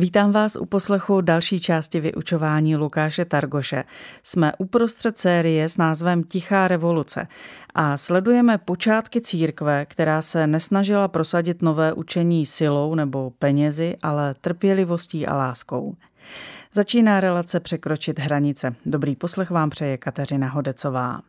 Vítám vás u poslechu další části vyučování Lukáše Targoše. Jsme uprostřed série s názvem Tichá revoluce a sledujeme počátky církve, která se nesnažila prosadit nové učení silou nebo penězi, ale trpělivostí a láskou. Začíná relace překročit hranice. Dobrý poslech vám přeje Kateřina Hodecová.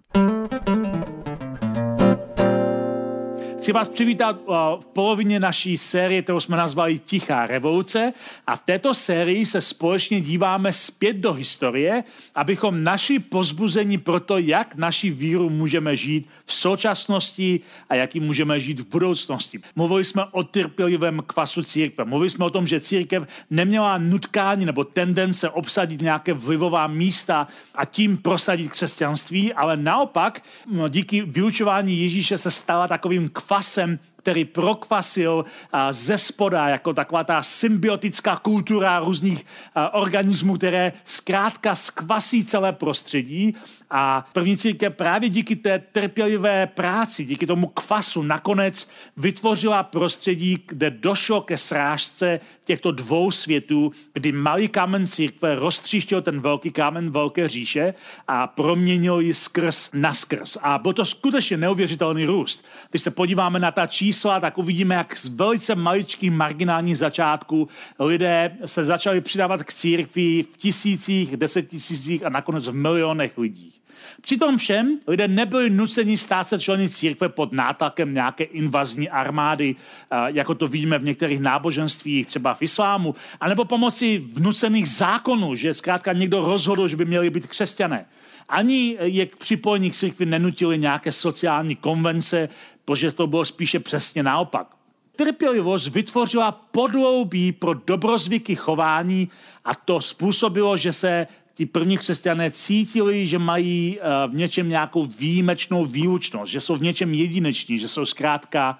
Chci vás přivítat eh, v polovině naší série, kterou jsme nazvali Tichá revoluce. A v této sérii se společně díváme zpět do historie, abychom naši pozbuzení pro to, jak naši víru můžeme žít v současnosti a jak ji můžeme žít v budoucnosti. Mluvili jsme o trpělivém kvasu církve. Mluvili jsme o tom, že církev neměla nutkání nebo tendence obsadit nějaké vlivová místa a tím prosadit křesťanství, ale naopak no, díky vyučování Ježíše se stala takovým kvasem Wasser který prokvasil eh, ze spoda, jako taková ta symbiotická kultura různých eh, organismů, které zkrátka skvasí celé prostředí. A první církev právě díky té trpělivé práci, díky tomu kvasu nakonec vytvořila prostředí, kde došlo ke srážce těchto dvou světů, kdy malý kámen církve roztříštil ten velký kámen velké říše a proměnil ji skrz na skrz. A byl to skutečně neuvěřitelný růst. Když se podíváme na ta čísla, čísla, tak uvidíme, jak z velice maličkých marginálních začátků lidé se začali přidávat k církvi v tisících, desetitisících a nakonec v milionech lidí. Přitom všem lidé nebyli nuceni stát se členy církve pod nátlakem nějaké invazní armády, eh, jako to vidíme v některých náboženstvích, třeba v islámu, anebo pomocí vnucených zákonů, že zkrátka někdo rozhodl, že by měli být křesťané. Ani eh, je k připojení k církvi nenutili nějaké sociální konvence, protože to bylo spíše přesně naopak. Trpělivost vytvořila podloubí pro dobrozvyky chování a to způsobilo, že se ti první křesťané cítili, že mají eh, v něčem nějakou výjimečnou výlučnost, že jsou v něčem jedineční, že jsou zkrátka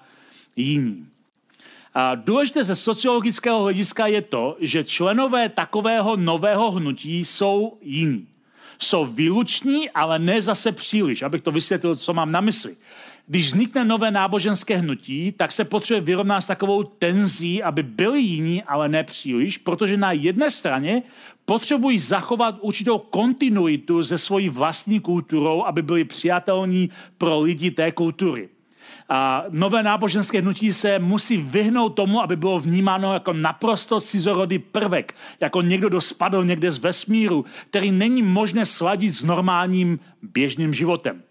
jiní. A důležité ze sociologického hlediska je to, že členové takového nového hnutí jsou jiní. Jsou výluční, ale ne zase příliš, abych to vysvětlil, co mám na mysli. Když vznikne nové náboženské hnutí, tak se potřebuje vyrovnat s takovou tenzí, aby byli jiní, ale nepříliš, protože na jedné straně potřebují zachovat určitou kontinuitu se svojí vlastní kulturou, aby byli přijatelní pro lidi té kultury. A nové náboženské hnutí se musí vyhnout tomu, aby bylo vnímáno jako naprosto cizorodý prvek, jako někdo, kdo spadl někde z vesmíru, který není možné sladit s normálním běžným životem.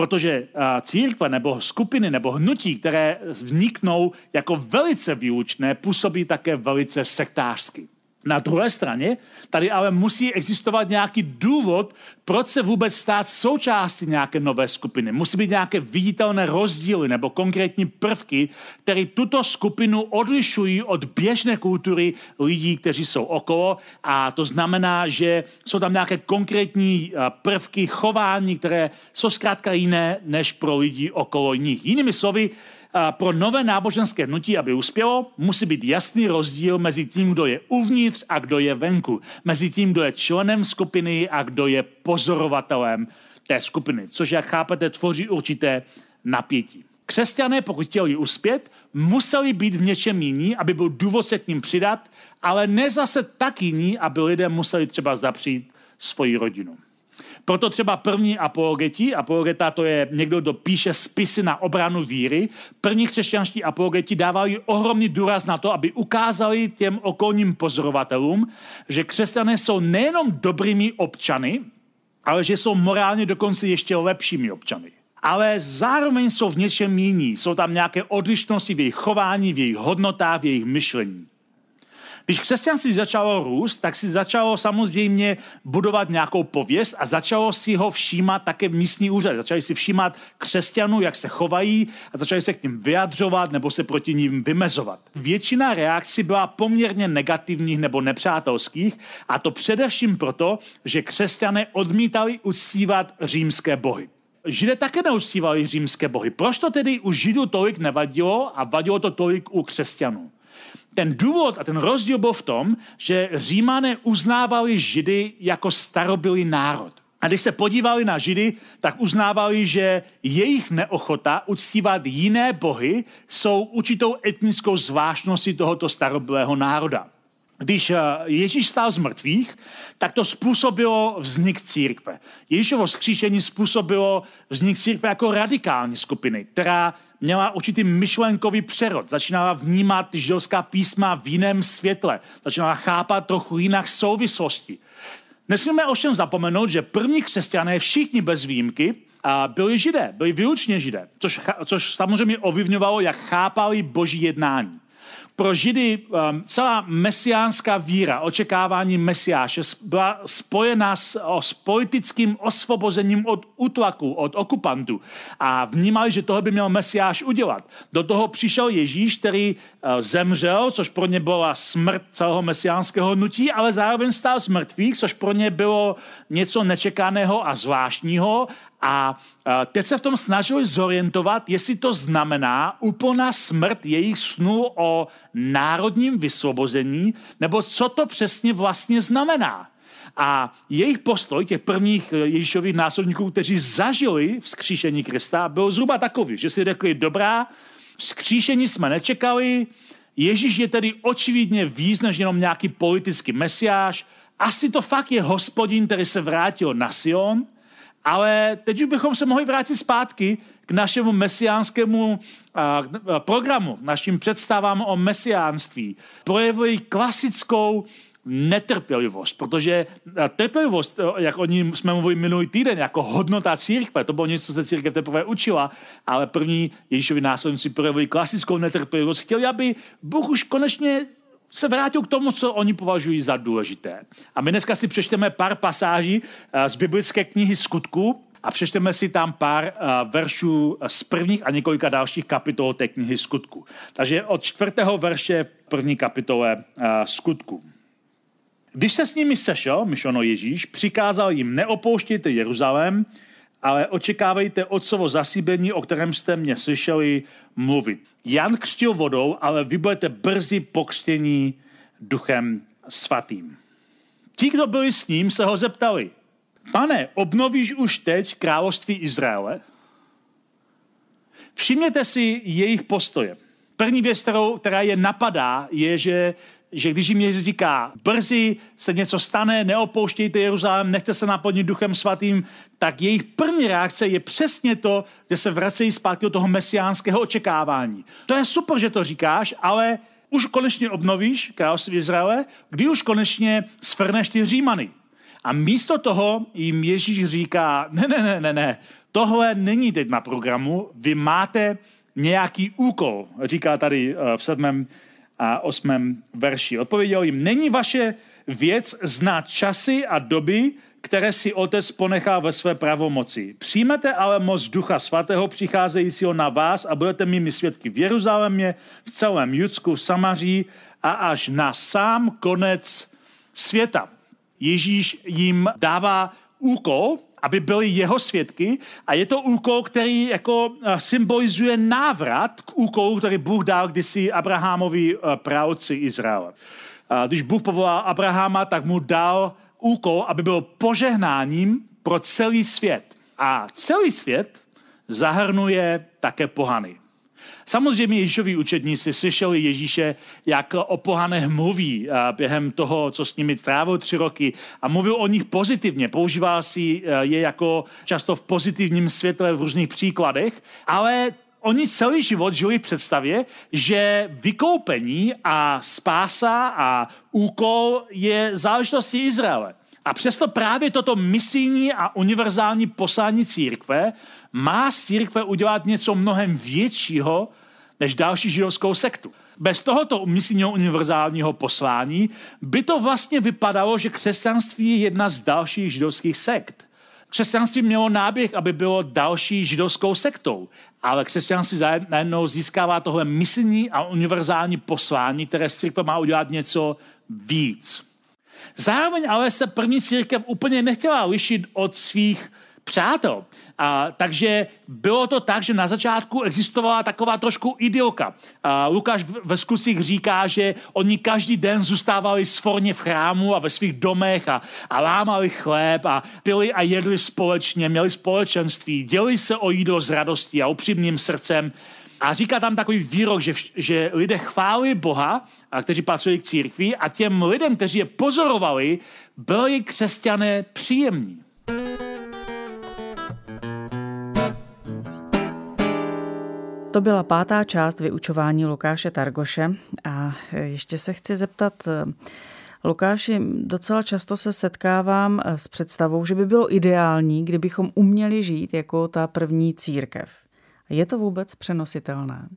Protože církve nebo skupiny nebo hnutí, které vzniknou jako velice výučné, působí také velice sektářsky. Na druhé straně, tady ale musí existovat nějaký důvod, proč se vůbec stát součástí nějaké nové skupiny. Musí být nějaké viditelné rozdíly nebo konkrétní prvky, které tuto skupinu odlišují od běžné kultury lidí, kteří jsou okolo. A to znamená, že jsou tam nějaké konkrétní eh, prvky chování, které jsou zkrátka jiné než pro lidi okolo nich. Jinými slovy, pro nové náboženské hnutí, aby uspělo, musí být jasný rozdíl mezi tím, kdo je uvnitř a kdo je venku. Mezi tím, kdo je členem skupiny a kdo je pozorovatelem té skupiny, což, jak chápete, tvoří určité napětí. Křesťané, pokud chtěli uspět, museli být v něčem jiní, aby byl důvod se k ním přidat, ale ne zase tak jiní, aby lidé museli třeba zapřít svoji rodinu. Proto třeba první apologeti, apologeta to je někdo, kdo píše spisy na obranu víry, první křesťanští apologeti dávali ohromný důraz na to, aby ukázali těm okolním pozorovatelům, že křesťané jsou nejenom dobrými občany, ale že jsou morálně dokonce ještě lepšími občany ale zároveň jsou v něčem jiní. Jsou tam nějaké odlišnosti v jejich chování, v jejich hodnotách, v jejich myšlení. Když křesťanství začalo růst, tak si začalo samozřejmě budovat nějakou pověst a začalo si ho všímat také místní úřad. Začali si všímat křesťanů, jak se chovají a začali se k ním vyjadřovat nebo se proti ním vymezovat. Většina reakcí byla poměrně negativních nebo nepřátelských a to především proto, že křesťané odmítali uctívat římské bohy. Židé také neustívali římské bohy. Proč to tedy u Židů tolik nevadilo a vadilo to tolik u křesťanů? Ten důvod a ten rozdíl byl v tom, že římané uznávali židy jako starobylý národ. A když se podívali na židy, tak uznávali, že jejich neochota uctívat jiné bohy jsou určitou etnickou zvláštností tohoto starobylého národa když eh, Ježíš stál z mrtvých, tak to způsobilo vznik církve. Ježíšovo skříšení způsobilo vznik církve jako radikální skupiny, která měla určitý myšlenkový přerod, začínala vnímat židovská písma v jiném světle, začínala chápat trochu jinak souvislosti. Nesmíme ovšem zapomenout, že první křesťané všichni bez výjimky a eh, byli židé, byli výlučně židé, což, což samozřejmě ovlivňovalo, jak chápali boží jednání pro Židy ehm, celá mesiánská víra, očekávání mesiáše byla spojena s, s politickým osvobozením od utlaku, od okupantů. A vnímali, že toho by měl mesiáš udělat. Do toho přišel Ježíš, který eh, zemřel, což pro ně byla smrt celého mesiánského nutí, ale zároveň stál z mrtvých, což pro ně bylo něco nečekaného a zvláštního a e, teď se v tom snažili zorientovat, jestli to znamená úplná smrt jejich snů o národním vysvobození, nebo co to přesně vlastně znamená. A jejich postoj, těch prvních e, Ježíšových následníků, kteří zažili vzkříšení Krista, byl zhruba takový, že si řekli, dobrá, vzkříšení jsme nečekali, Ježíš je tedy očividně víc než jenom nějaký politický mesiáš, asi to fakt je hospodin, který se vrátil na Sion – ale teď už bychom se mohli vrátit zpátky k našemu mesiánskému programu, našim představám o mesiánství. Projevují klasickou netrpělivost, protože trpělivost, jak o ní jsme mluvili minulý týden, jako hodnota církve, to bylo něco, co se církev teprve učila, ale první Ježíšovi následníci projevili klasickou netrpělivost. Chtěli, aby Bůh už konečně se vrátil k tomu, co oni považují za důležité. A my dneska si přečteme pár pasáží eh, z biblické knihy Skutku a přečteme si tam pár eh, veršů z prvních a několika dalších kapitol té knihy Skutku. Takže od čtvrtého verše první kapitole eh, Skutku. Když se s nimi sešel, myšono Ježíš, přikázal jim neopouštět Jeruzalém, ale očekávejte otcovo zasíbení, o kterém jste mě slyšeli mluvit. Jan křtil vodou, ale vy budete brzy pokřtění duchem svatým. Ti, kdo byli s ním, se ho zeptali, pane, obnovíš už teď království Izraele? Všimněte si jejich postoje. První věc, kterou, která je napadá, je, že že když jim Ježíš říká, brzy se něco stane, neopouštějte Jeruzalém, nechte se naplnit duchem svatým, tak jejich první reakce je přesně to, kde se vracejí zpátky do toho mesiánského očekávání. To je super, že to říkáš, ale už konečně obnovíš království Izraele, kdy už konečně svrneš ty římany. A místo toho jim Ježíš říká, ne, ne, ne, ne, ne, tohle není teď na programu, vy máte nějaký úkol, říká tady eh, v sedmém a 8. verši. Odpověděl jim, není vaše věc znát časy a doby, které si otec ponechá ve své pravomoci. Přijmete ale moc ducha svatého přicházejícího na vás a budete mými svědky v Jeruzalémě, v celém Judsku, v Samaří a až na sám konec světa. Ježíš jim dává úkol, aby byli jeho svědky a je to úkol, který jako eh, symbolizuje návrat k úkolu, který Bůh dal kdysi Abrahamovi eh, pravci Izraele. Když Bůh povolal Abrahama, tak mu dal úkol, aby byl požehnáním pro celý svět. A celý svět zahrnuje také pohany. Samozřejmě Ježíšoví učedníci slyšeli Ježíše, jak o pohanech mluví eh, během toho, co s nimi trávil tři roky a mluvil o nich pozitivně. Používal si eh, je jako často v pozitivním světle v různých příkladech, ale oni celý život žili v představě, že vykoupení a spása a úkol je záležitostí Izraele. A přesto právě toto misijní a univerzální poslání církve má z církve udělat něco mnohem většího než další židovskou sektu. Bez tohoto misijního univerzálního poslání by to vlastně vypadalo, že křesťanství je jedna z dalších židovských sekt. Křesťanství mělo náběh, aby bylo další židovskou sektou, ale křesťanství najednou získává tohle misijní a univerzální poslání, které z církve má udělat něco víc. Zároveň ale se první církev úplně nechtěla lišit od svých přátel. A, takže bylo to tak, že na začátku existovala taková trošku idioka. A, Lukáš ve zkusích říká, že oni každý den zůstávali svorně v chrámu a ve svých domech a, a lámali chléb a pili a jedli společně, měli společenství, dělili se o jídlo s radostí a upřímným srdcem. A říká tam takový výrok, že, že lidé chválili Boha, a kteří patřili k církvi, a těm lidem, kteří je pozorovali, byli křesťané příjemní. To byla pátá část vyučování Lukáše Targoše a e, ještě se chci zeptat, e, Lukáši, docela často se setkávám e, s představou, že by bylo ideální, kdybychom uměli žít jako ta první církev. Je to vůbec přenositelné?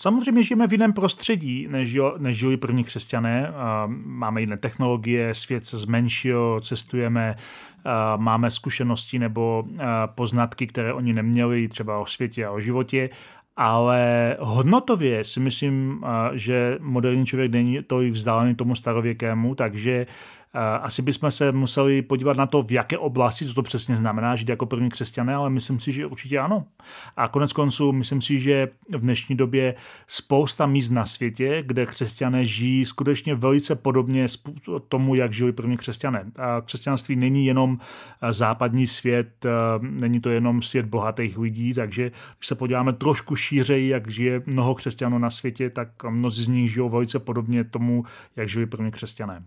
Samozřejmě žijeme v jiném prostředí, než, jo, než žili první křesťané. Máme jiné technologie, svět se zmenšil, cestujeme, máme zkušenosti nebo poznatky, které oni neměli, třeba o světě a o životě. Ale hodnotově si myslím, že moderní člověk není tolik vzdálený tomu starověkému, takže uh, Eh, asi bychom se museli podívat na to, v jaké oblasti co to přesně znamená žít jako první křesťané, ale myslím si, že určitě ano. A konec konců, myslím si, že v dnešní době spousta míst na světě, kde křesťané žijí skutečně velice podobně tomu, jak žili první křesťané. A křesťanství není jenom eh, západní svět, eh, není to jenom svět bohatých lidí, takže když se podíváme trošku šířeji, jak žije mnoho křesťanů na světě, tak mnozí z nich žijou velice podobně tomu, jak žili první křesťané.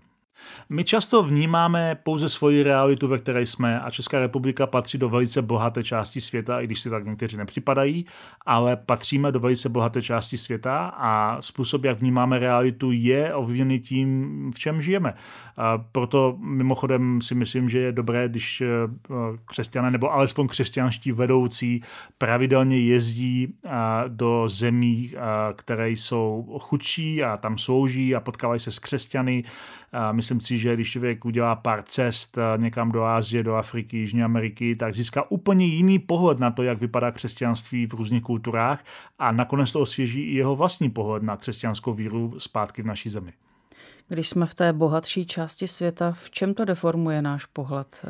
My často vnímáme pouze svoji realitu, ve které jsme a Česká republika patří do velice bohaté části světa, i když si tak někteří nepřipadají, ale patříme do velice bohaté části světa a způsob, jak vnímáme realitu, je ovlivněný tím, v čem žijeme. A proto mimochodem si myslím, že je dobré, když eh, křesťané nebo alespoň křesťanští vedoucí pravidelně jezdí eh, do zemí, eh, které jsou chudší a tam slouží a potkávají se s křesťany. A myslím, myslím si, že když člověk udělá pár cest eh, někam do Ázie, do Afriky, Jižní Ameriky, tak získá úplně jiný pohled na to, jak vypadá křesťanství v různých kulturách a nakonec to osvěží i jeho vlastní pohled na křesťanskou víru zpátky v naší zemi. Když jsme v té bohatší části světa, v čem to deformuje náš pohled?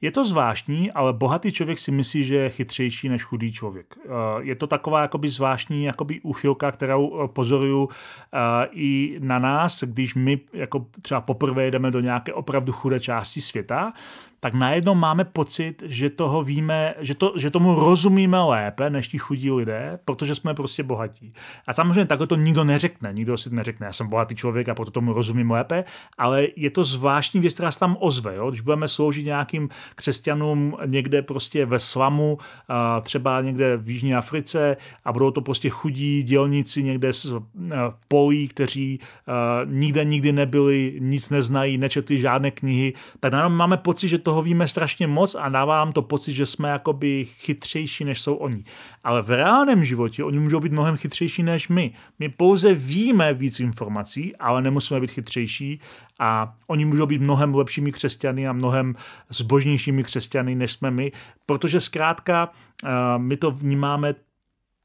Je to zvláštní, ale bohatý člověk si myslí, že je chytřejší než chudý člověk. Eh, je to taková jakoby zvláštní jakoby uchylka, kterou eh, pozoruju eh, i na nás, když my jako třeba poprvé jdeme do nějaké opravdu chudé části světa, tak najednou máme pocit, že toho víme, že, to, že tomu rozumíme lépe než ti chudí lidé, protože jsme prostě bohatí. A samozřejmě takhle to nikdo neřekne, nikdo si neřekne, já jsem bohatý člověk a proto tomu rozumím lépe, ale je to zvláštní věc, která se tam ozve. Jo? Když budeme sloužit nějakým křesťanům někde prostě ve slamu, třeba někde v Jižní Africe a budou to prostě chudí dělníci někde z Eh, polí, kteří eh, nikde nikdy nebyli, nic neznají, nečetli žádné knihy, tak nám máme pocit, že toho víme strašně moc a dává nám to pocit, že jsme jakoby chytřejší, než jsou oni. Ale v reálném životě oni můžou být mnohem chytřejší než my. My pouze víme víc informací, ale nemusíme být chytřejší a oni můžou být mnohem lepšími křesťany a mnohem zbožnějšími křesťany, než jsme my, protože zkrátka eh, my to vnímáme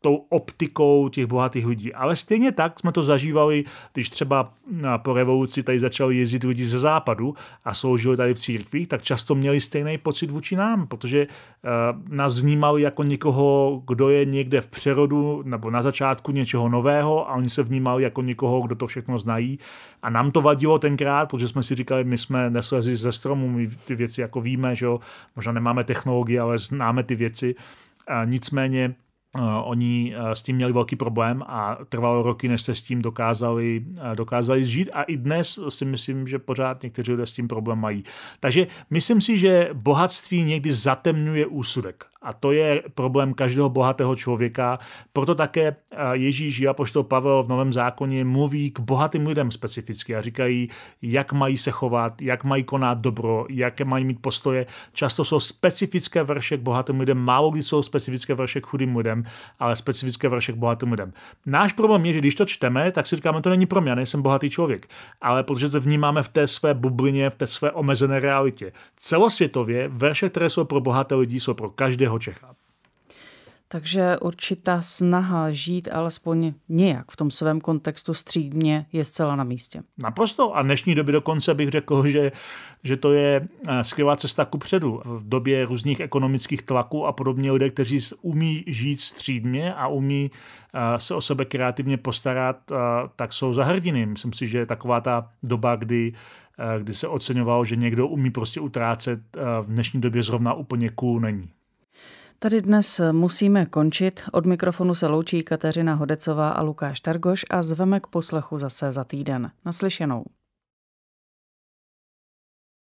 tou optikou těch bohatých lidí. Ale stejně tak jsme to zažívali, když třeba po revoluci tady začali jezdit lidi ze západu a sloužili tady v církvích, tak často měli stejný pocit vůči nám, protože eh, nás vnímali jako někoho, kdo je někde v přerodu nebo na začátku něčeho nového a oni se vnímali jako někoho, kdo to všechno znají. A nám to vadilo tenkrát, protože jsme si říkali, my jsme neslezli ze stromu, my ty věci jako víme, že jo, možná nemáme technologie, ale známe ty věci. A nicméně Eh, oni eh, s tím měli velký problém a trvalo roky, než se s tím dokázali, eh, dokázali žít a i dnes si myslím, že pořád někteří lidé s tím problém mají. Takže myslím si, že bohatství někdy zatemňuje úsudek a to je problém každého bohatého člověka. Proto také Ježíš a poštol Pavel v Novém zákoně mluví k bohatým lidem specificky a říkají, jak mají se chovat, jak mají konat dobro, jaké mají mít postoje. Často jsou specifické verše k bohatým lidem, málo kdy jsou specifické verše k chudým lidem ale specifické verše k bohatým lidem. Náš problém je, že když to čteme, tak si říkáme, to není pro mě, já nejsem bohatý člověk, ale protože to vnímáme v té své bublině, v té své omezené realitě. Celosvětově verše, které jsou pro bohaté lidi, jsou pro každého Čecha. Takže určitá snaha žít alespoň nějak v tom svém kontextu střídně je zcela na místě. Naprosto. A dnešní době dokonce bych řekl, že, že to je eh, skvělá cesta ku předu. V době různých ekonomických tlaků a podobně lidé, kteří umí žít střídně a umí eh, se o sebe kreativně postarat, eh, tak jsou za hrdiny. Myslím si, že taková ta doba, kdy kdy se oceňovalo, že někdo umí prostě utrácet, v dnešní době zrovna úplně cool není. Tady dnes musíme končit. Od mikrofonu se loučí Kateřina Hodecová a Lukáš Targoš a zveme k poslechu zase za týden. Naslyšenou.